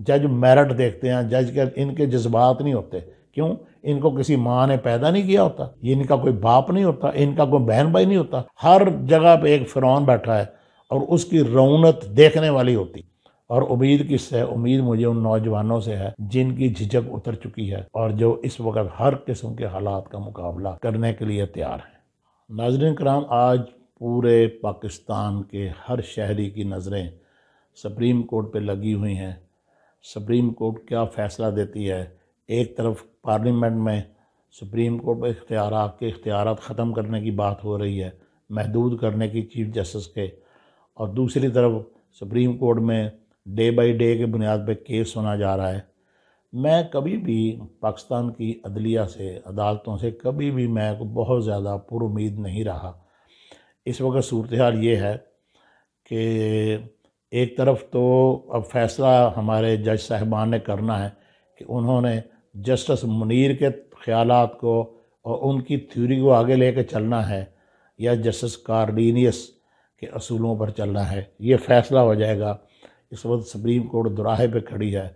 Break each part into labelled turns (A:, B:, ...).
A: जज मेरिट देखते हैं जज के इनके जज्बात नहीं होते क्यों इनको किसी माँ ने पैदा नहीं किया होता इनका कोई बाप नहीं होता इनका कोई बहन भाई नहीं होता हर जगह पे एक फिरौन बैठा है और उसकी रौनत देखने वाली होती और उम्मीद किससे है उम्मीद मुझे उन नौजवानों से है जिनकी झिझक उतर चुकी है और जो इस वक्त हर किस्म के हालात का मुकाबला करने के लिए तैयार हैं नाजरन कराम आज पूरे पाकिस्तान के हर शहरी की नज़रें सुप्रीम कोर्ट पर लगी हुई हैं सुप्रीम कोर्ट क्या फ़ैसला देती है एक तरफ पार्लियामेंट में सुप्रीम कोर्ट पर इख्तियार के इख्तियार ख़त्म करने की बात हो रही है महदूद करने की चीफ जस्टिस के और दूसरी तरफ सुप्रीम कोर्ट में डे बाई डे के बुनियाद पर केस सुना जा रहा है मैं कभी भी पाकिस्तान की अदलिया से अदालतों से कभी भी मैं बहुत ज़्यादा पुरुद नहीं रहा इस वक्त सूरत हाल ये है कि एक तरफ तो अब फैसला हमारे जज साहबान ने करना है कि उन्होंने जस्टिस मुनीर के ख्याल को और उनकी थ्योरी को आगे कर चलना है या जस्टिस कार्डीनियस के असूलों पर चलना है ये फैसला हो जाएगा इस वक्त सुप्रीम कोर्ट दुराहे पे खड़ी है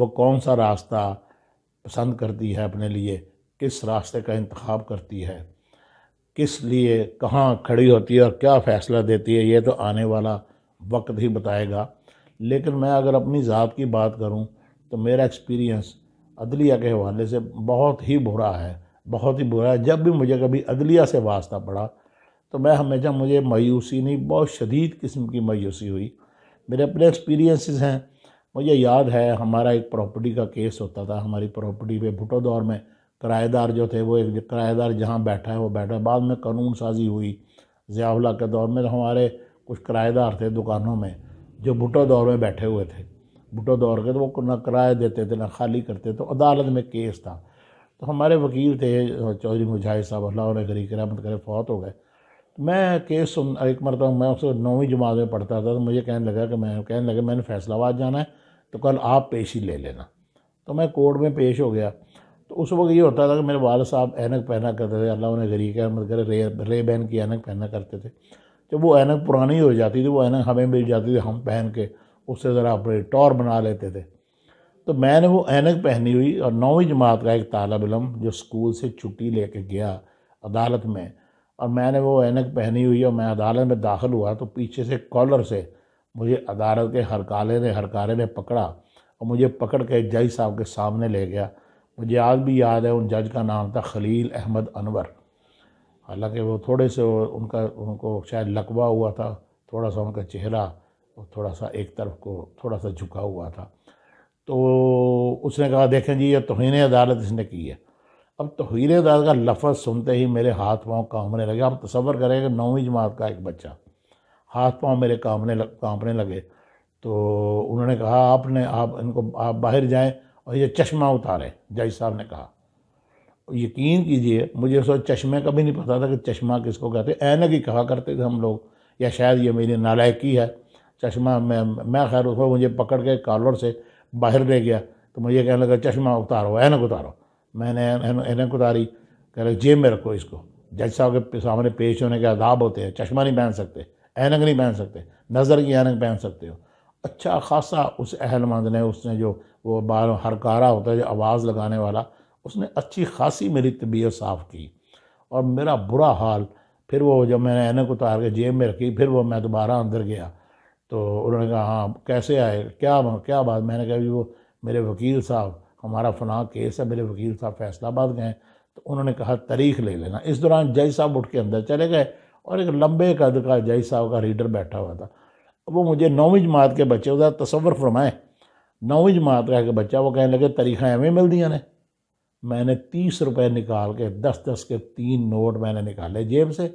A: वो कौन सा रास्ता पसंद करती है अपने लिए किस रास्ते का इंतखब करती है किस लिए कहाँ खड़ी होती है और क्या फ़ैसला देती है ये तो आने वाला वक्त ही बताएगा लेकिन मैं अगर अपनी ज़ात की बात करूं तो मेरा एक्सपीरियंस अदलिया के हवाले से बहुत ही बुरा है बहुत ही बुरा है जब भी मुझे कभी अदलिया से वास्ता पड़ा तो मैं हमेशा मुझे मायूसी नहीं बहुत शदीद किस्म की मायूसी हुई मेरे अपने एक्सपीरियंसेस हैं मुझे याद है हमारा एक प्रॉपर्टी का केस होता था हमारी प्रॉपर्टी पे भुटो दौर में किराएदार जो थे वो एक किराएदार जहाँ बैठा है वो बैठा बाद में कानून साजी हुई जियाला के दौर में तो हमारे कुछ किराएदार थे दुकानों में जो भुटो दौर में बैठे हुए थे भुटो दौर के तो वो ना किराए देते थे ना खाली करते तो अदालत में केस था तो हमारे वकील थे चौधरी मुजाहिद साहब अल्लाह ने गरी करामत करे फौत हो गए मैं केस सुन एक मरतब मैं उसको नौवीं जमात में पढ़ता था तो मुझे कहने लगा कि मैं कहने लगा मैंने फैसलाबाद जाना है तो कल आप पेश ही ले लेना तो मैं कोर्ट में पेश हो गया तो उस वक्त ये होता था कि मेरे वाल साहब ऐनक पहना करते थे अल्लाह उन्हें गरीक अहमद करे रे रे बहन की ऐनक पहना करते थे जब वो ऐनक पुरानी हो जाती थी वो ऐनक हमें मिल जाती थी हम पहन के उससे ज़रा अपने टॉर बना लेते थे तो मैंने वो ऐनक पहनी हुई और नौवीं जमात का एक तालब इलम जो स्कूल से छुट्टी लेके गया अदालत में और मैंने वो ऐनक पहनी हुई और मैं अदालत में दाखिल हुआ तो पीछे से कॉलर से मुझे अदालत के हरकाले ने हरकारे ने पकड़ा और मुझे पकड़ के जज साहब के सामने ले गया मुझे आज भी याद है उन जज का नाम था खलील अहमद अनवर हालांकि वो थोड़े से उनका उनको शायद लकवा हुआ था थोड़ा सा उनका चेहरा थोड़ा सा एक तरफ को थोड़ा सा झुका हुआ था तो उसने कहा देखें जी ये तोहन अदालत इसने की है अब तोहन अदालत का लफज सुनते ही मेरे हाथ पाँव कांपने लगे आप तस्वर करें कि नौवीं जमात का एक बच्चा हाथ पाँव मेरे कांपने लग कांपने लगे तो उन्होंने कहा आपने आप इनको आप बाहर जाएं और ये चश्मा उतारें जज साहब ने कहा यकीन कीजिए मुझे उस चश्मे का भी नहीं पता था कि चश्मा किसको कहते ऐनक ही कहा करते थे हम लोग या शायद ये मेरी नालायकी है चश्मा मैं मैं खैर उसको मुझे पकड़ के कॉलर से बाहर ले गया तो मुझे कहने लगा चश्मा उतारो ऐनक उतारो मैंने ऐनक उतारी कह रहे जेब में रखो इसको जज साहब के सामने पेश होने के आदाब होते हैं चश्मा नहीं पहन सकते ऐनक नहीं पहन सकते नज़र की ऐनक पहन सकते हो अच्छा खासा उस अहलमंद ने उसने जो वो बार हरकारा होता है जो आवाज़ लगाने वाला उसने अच्छी खासी मेरी तबीयत साफ़ की और मेरा बुरा हाल फिर वो जब मैंने ऐनक उतार के जेब में रखी फिर वो मैं दोबारा अंदर गया तो उन्होंने कहा हाँ कैसे आए क्या क्या बात मैंने कहा भी वो मेरे वकील साहब हमारा फना केस है मेरे वकील साहब फैसलाबाद गए तो उन्होंने कहा तारीख ले लेना इस दौरान जय साहब उठ के अंदर चले गए और एक लंबे कद का जय साहब का रीडर बैठा हुआ था वो मुझे नौवीं जमात के बच्चे उधर तस्वर फरमाए नौवीं जमात का बच्चा वो कहने लगे तारीखें एवें मिल दी ने मैंने तीस रुपए निकाल के दस दस के तीन नोट मैंने निकाले जेब से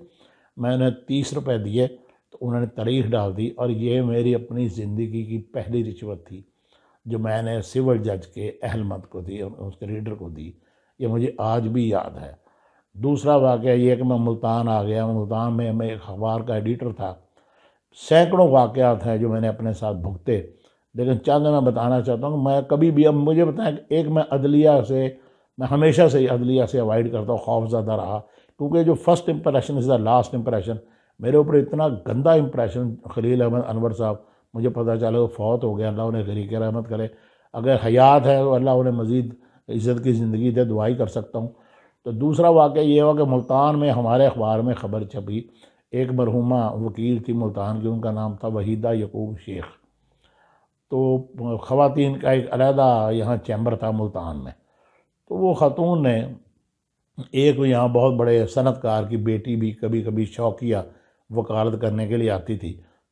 A: मैंने तीस रुपए दिए तो उन्होंने तारीख डाल दी और ये मेरी अपनी ज़िंदगी की पहली रिश्वत थी जो मैंने सिविल जज के अहलमत को दी उसके रीडर को दी ये मुझे आज भी याद है दूसरा वाक़ ये कि मैं मुल्तान आ गया मुल्तान में मैं एक अखबार का एडिटर था सैकड़ों वाक़ात हैं जो मैंने अपने साथ भुगते लेकिन चंद मैं बताना चाहता हूँ मैं कभी भी अब मुझे बताएं एक मैं अदलिया से मैं हमेशा से अदलिया से अवॉइड करता हूँ खौफ ज़्यादा रहा क्योंकि जो first impression is the last impression मेरे ऊपर इतना गंदा इम्प्रेशन खलील अहमद अनवर साहब मुझे पता चला वो फौत हो गया अल्लाह उन्हें गरीक रहमत करे अगर हयात है तो अल्लाह उन्हें मज़ीद इज़्ज़त की ज़िंदगी दे दुआई कर सकता हूँ तो दूसरा वाक़ ये हुआ कि मुल्तान में हमारे अखबार में ख़बर छपी एक मरहुमा वकील थी मुल्तान की उनका नाम था वहीदा यकूब शेख तो ख़वान का एक अलहदा यहाँ चैम्बर था मुल्तान में तो वो ख़तून ने एक यहाँ बहुत बड़े सनतकार की बेटी भी कभी कभी शौकिया वकालत करने के लिए आती थी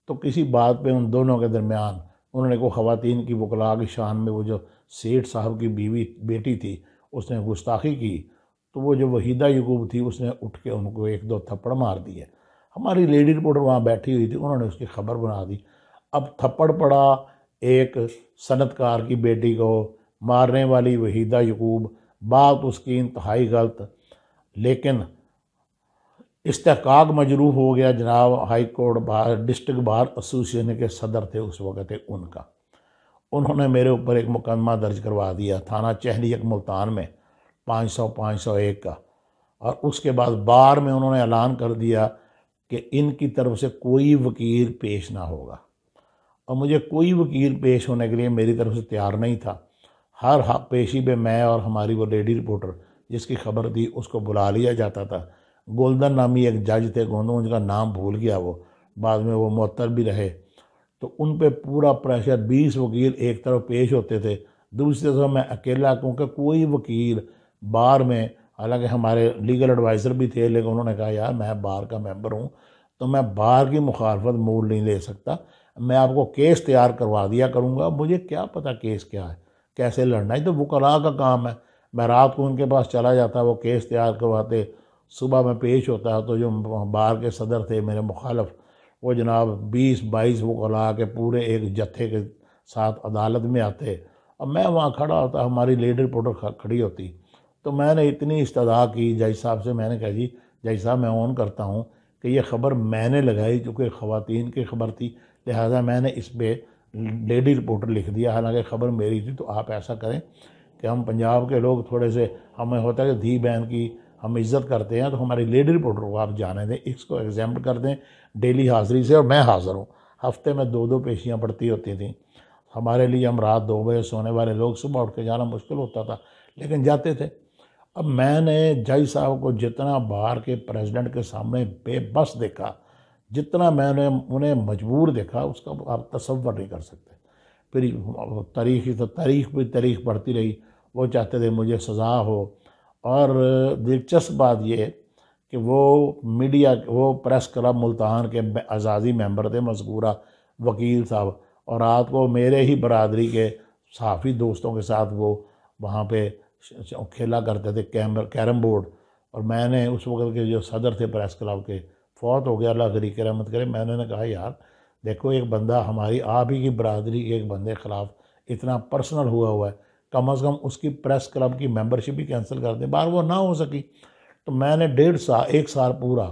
A: तो किसी बात पे उन दोनों के दरमियान उन्होंने को ख़वान की वकला की शान में वो जो सेठ साहब की बीवी बेटी थी उसने गुस्ताखी की तो वो जो वहीदा यकूब थी उसने उठ के उनको एक दो थप्पड़ मार दिए हमारी लेडी रिपोर्टर वहाँ बैठी हुई थी उन्होंने उसकी खबर बना दी अब थप्पड़ पड़ा एक सनतकार की बेटी को मारने वाली वहीदा यकूब बात उसकी इंतहाई गलत लेकिन इस्तेकाक मजरूह हो गया जनाब High Court bar district bar association के सदर थे उस वक़्त थे उनका उन्होंने मेरे ऊपर एक मुकदमा दर्ज करवा दिया थाना चहली एक मुल्तान में पाँच सौ पाँच सौ एक का और उसके बाद बार में उन्होंने ऐलान कर दिया कि इनकी तरफ से कोई वकील पेश ना होगा और मुझे कोई वकील पेश होने के लिए मेरी तरफ से तैयार नहीं था हर पेशी में मैं और हमारी वो लेडी रिपोर्टर जिसकी खबर थी उसको बुला लिया जाता था गोल्डन नामी एक जज थे गोंदू उनका नाम भूल गया वो बाद में वो मअतर भी रहे तो उन पर पूरा प्रेशर बीस वकील एक तरफ पेश होते थे दूसरी तरफ मैं अकेला क्योंकि कोई वकील बार में हालांकि हमारे लीगल एडवाइज़र भी थे लेकिन उन्होंने कहा यार मैं बार का मेंबर हूँ तो मैं बार की मुखालफत मोल नहीं ले सकता मैं आपको केस तैयार करवा दिया करूँगा मुझे क्या पता केस क्या है कैसे लड़ना है तो वकला का काम है मैं रात को उनके पास चला जाता वो केस तैयार करवाते सुबह में पेश होता तो जो बाहर के सदर थे मेरे मुखालफ वो जनाब बीस बाईस वकला के पूरे एक जत्थे के साथ अदालत में आते अब मैं वहाँ खड़ा होता हमारी लेड रिपोर्टर खड़ी होती तो मैंने इतनी इस्तदा की जज साहब से मैंने कहा जी जज साहब मैं ऑन करता हूँ कि ये ख़बर मैंने लगाई चूँकि ख़वान की ख़बर थी लिहाजा मैंने इस पर लेडी रिपोर्टर लिख दिया हालांकि खबर मेरी थी तो आप ऐसा करें कि हम पंजाब के लोग थोड़े से हमें होता है कि धी बहन की हम इज़्ज़त करते हैं तो हमारी लेडी रिपोर्टर को आप जाने दें इसको एग्जाम्पल कर दें डेली हाज़िरी से और मैं हाज़िर हूँ हफ्ते में दो दो पेशियाँ पड़ती होती थी हमारे लिए हम रात दो बजे सोने वाले लोग सुबह उठ के जाना मुश्किल होता था लेकिन जाते थे अब मैंने जज साहब को जितना बाहर के प्रेसिडेंट के सामने बेबस देखा जितना मैंने उन्हें मजबूर देखा उसका आप तस्वर नहीं कर सकते फिर तारीख तो तारीख भी तारीख बढ़ती रही वो चाहते थे मुझे सज़ा हो और दिलचस्प बात ये कि वो मीडिया वो प्रेस क्लब मुल्तान के आज़ादी मेंबर थे मजकूरा वकील साहब और रात को मेरे ही बरदरी के साफ़ी दोस्तों के साथ वो वहाँ पे खेला करते थे कैम कैरम बोर्ड और मैंने उस वक्त के जो सदर थे प्रेस क्लब के फौत हो गया अल्लाह करी करमत करे मैंने ने कहा यार देखो एक बंदा हमारी आप ही की बरदरी के एक बंदे ख़िलाफ़ इतना पर्सनल हुआ हुआ है कम अज़ कम उसकी प्रेस क्लब की मेंबरशिप ही कैंसिल कर दें बार वो ना हो सकी तो मैंने डेढ़ साल एक साल पूरा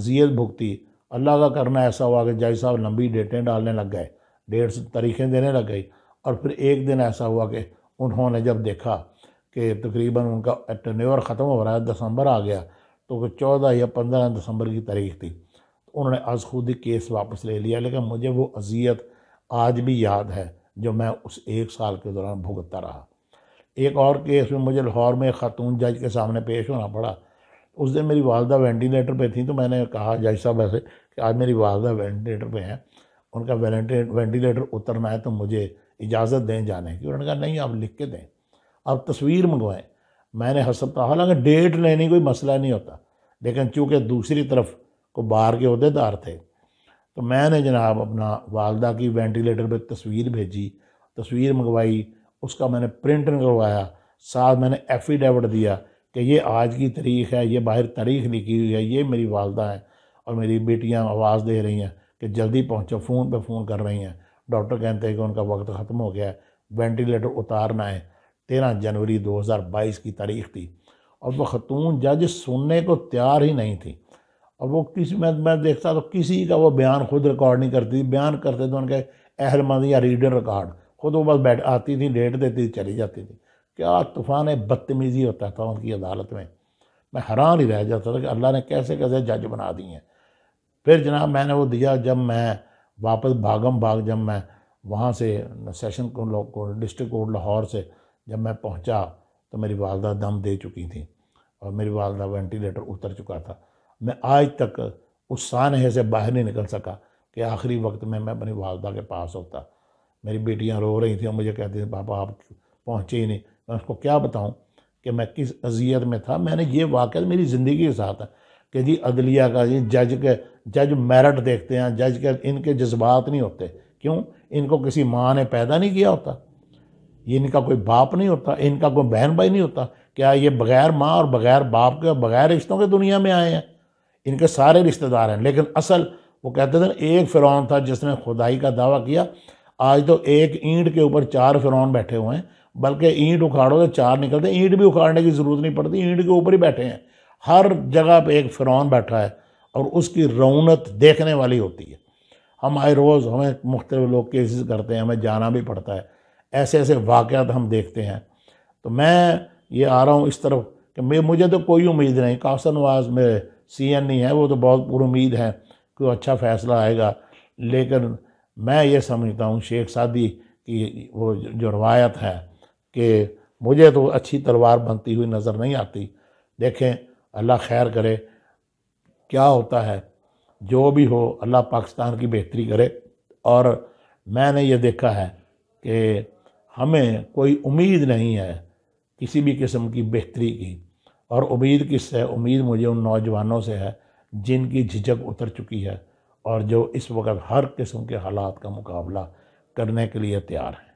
A: अजियत भुगती अल्लाह का करना ऐसा हुआ कि जज साहब लंबी डेटें डालने लग गए डेढ़ तारीखें देने लग गई और फिर एक दिन ऐसा हुआ कि उन्होंने जब देखा कि तकरीबन उनका टर्नओवर ख़त्म हो रहा है दिसंबर आ गया तो वो चौदह या पंद्रह दिसंबर की तारीख थी तो उन्होंने आज खुद ही केस वापस ले लिया लेकिन मुझे वो अजियत आज भी याद है जो मैं उस एक साल के दौरान भुगतता रहा एक और केस में मुझे लाहौर में खातून जज के सामने पेश होना पड़ा उस दिन मेरी वालदा वेंटिलेटर पे थी तो मैंने कहा जज साहब ऐसे कि आज मेरी वालदा वेंटिलेटर पे हैं उनका वेंटिलेटर उतरना है तो मुझे इजाज़त दें जाने की उन्होंने कहा नहीं आप लिख के दें आप तस्वीर मंगवाएं मैंने हर सप्ताह हालांकि डेट लेने कोई मसला नहीं होता लेकिन चूँकि दूसरी तरफ को बाहर के अहदेदार थे तो, तो मैंने जनाब अपना वालदा की वेंटिलेटर पर तस्वीर भेजी तस्वीर मंगवाई उसका मैंने प्रिंट निकलवाया साथ मैंने एफिडेविट दिया कि ये आज की तारीख है ये बाहर तारीख लिखी हुई है ये मेरी वालदा है और मेरी बेटियाँ आवाज़ दे रही हैं कि जल्दी पहुँचो फ़ोन पर फ़ोन कर रही हैं डॉक्टर कहते हैं कि उनका वक्त ख़त्म हो गया है वेंटिलेटर उतारना है तेरह जनवरी 2022 की तारीख थी और वो खतून जज सुनने को तैयार ही नहीं थी और वो किसी में मैं देखता तो किसी का वो बयान खुद रिकॉर्ड नहीं करती बयान करते थे तो उनके अहलमंद या रीडर रिकॉर्ड खुद वो बस बैठ आती थी डेट देती थी चली जाती थी क्या तूफ़ान बदतमीज़ी होता था उनकी अदालत में मैं हैरान ही रह जाता था कि अल्लाह ने कैसे कैसे जज बना दिए हैं फिर जनाब मैंने वो दिया जब मैं वापस भागम भाग जब मैं वहाँ से सेशन को डिस्ट्रिक्ट कोर्ट लाहौर से जब मैं पहुंचा तो मेरी वालदा दम दे चुकी थी और मेरी वालदा वेंटिलेटर उतर चुका था मैं आज तक उस सानहे से बाहर नहीं निकल सका कि आखिरी वक्त में मैं अपनी वालदा के पास होता मेरी बेटियां रो रही थी और मुझे कहती थी पापा आप पहुँचे ही नहीं मैं उसको क्या बताऊँ कि मैं किस अजियत में था मैंने ये वाक़ मेरी ज़िंदगी के साथ है कि जी अदलिया का जी जज के जज मेरिट देखते हैं जज के इनके जज्बात नहीं होते क्यों इनको किसी माँ ने पैदा नहीं किया होता इनका कोई बाप नहीं होता इनका कोई बहन भाई नहीं होता क्या ये बगैर माँ और बगैर बाप के बगैर रिश्तों के दुनिया में आए हैं इनके सारे रिश्तेदार हैं लेकिन असल वो कहते थे एक फ़िरौन था जिसने खुदाई का दावा किया आज तो एक ईंट के ऊपर चार फ़िरौन बैठे हुए हैं बल्कि ईंट उखाड़ो तो चार निकलते ईंट भी उखाड़ने की ज़रूरत नहीं पड़ती ईंट के ऊपर ही बैठे हैं हर जगह पर एक फ़िरौन बैठा है और उसकी रौनत देखने वाली होती है हम आए रोज़ हमें मुख्तलिफ लोग केसेस करते हैं हमें जाना भी पड़ता है ऐसे ऐसे वाक़ात हम देखते हैं तो मैं ये आ रहा हूँ इस तरफ कि मुझे तो कोई उम्मीद नहीं कासन नवाज मेरे सी एन नहीं है वो तो बहुत उम्मीद है कि वो अच्छा फैसला आएगा लेकिन मैं ये समझता हूँ शेख सादी की वो जो रवायत है कि मुझे तो अच्छी तलवार बनती हुई नज़र नहीं आती देखें अल्लाह खैर करे क्या होता है जो भी हो अल्लाह पाकिस्तान की बेहतरी करे और मैंने ये देखा है कि हमें कोई उम्मीद नहीं है किसी भी किस्म की बेहतरी की और उम्मीद किससे उम्मीद मुझे उन नौजवानों से है जिनकी झिझक उतर चुकी है और जो इस वक्त हर किस्म के हालात का मुकाबला करने के लिए तैयार हैं